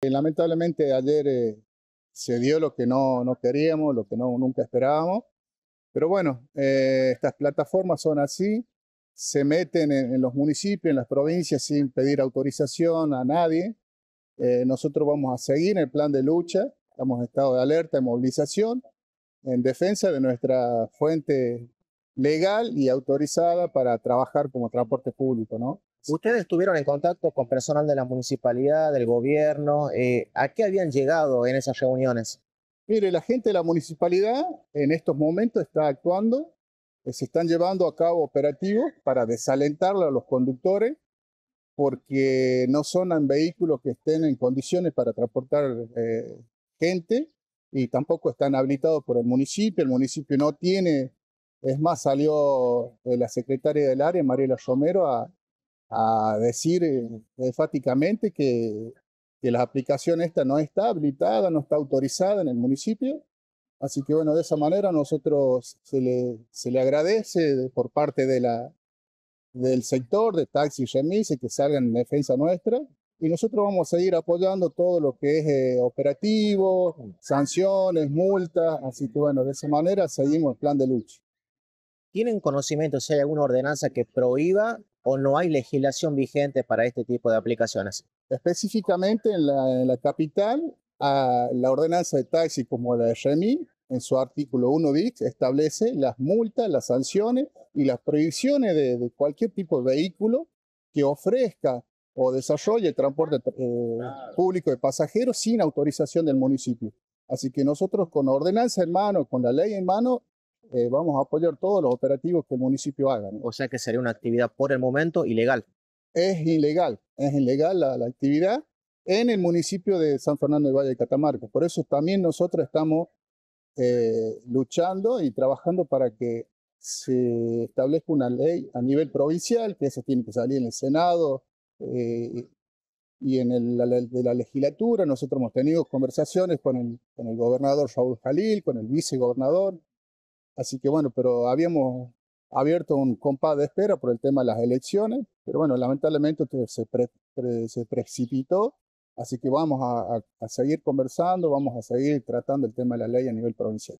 Eh, lamentablemente ayer eh, se dio lo que no, no queríamos, lo que no, nunca esperábamos. Pero bueno, eh, estas plataformas son así, se meten en, los municipios, en las provincias sin pedir autorización a nadie. nosotros vamos a seguir el plan de lucha, estamos en estado de alerta, de movilización, en defensa de nuestra fuente legal y autorizada para trabajar como transporte público, ¿no? Ustedes estuvieron en contacto con personal de la municipalidad, del gobierno. Eh, ¿A qué habían llegado en esas reuniones? Mire, la gente de la municipalidad en estos momentos está actuando, eh, se están llevando a cabo operativos para desalentarle a los conductores porque no son vehículos que estén en condiciones para transportar eh, gente y tampoco están habilitados por el municipio. El municipio no tiene es más, salió eh, la secretaria del área, Mariela Romero, a, decir eh, enfáticamente que, la aplicación esta no está habilitada, no está autorizada en el municipio. Así que bueno, de esa manera nosotros se le, agradece por parte del sector de taxi y remise que salgan en defensa nuestra y nosotros vamos a seguir apoyando todo lo que es eh, operativo, sanciones, multas, así que bueno, de esa manera seguimos el plan de lucha. ¿Tienen conocimiento si hay alguna ordenanza que prohíba o no hay legislación vigente para este tipo de aplicaciones? Específicamente en la, capital, la ordenanza de taxi como la de Remi, en su artículo 1 bis, establece las multas, las sanciones y las prohibiciones de, cualquier tipo de vehículo que ofrezca o desarrolle el transporte eh, público de pasajeros sin autorización del municipio. Así que nosotros con ordenanza en mano, con la ley en mano, eh, vamos a apoyar todos los operativos que el municipio haga. O sea que sería una actividad por el momento ilegal. Es ilegal, es ilegal la, actividad en el municipio de San Fernando de Valle de Catamarca. Por eso también nosotros estamos eh, luchando y trabajando para que se establezca una ley a nivel provincial, que eso tiene que salir en el Senado eh, y en el, la, de la legislatura. Nosotros hemos tenido conversaciones con el, con el gobernador Raúl Jalil, con el vicegobernador, Así que bueno, pero habíamos abierto un compás de espera por el tema de las elecciones, pero bueno, lamentablemente se, precipitó, así que vamos a seguir conversando, vamos a seguir tratando el tema de la ley a nivel provincial.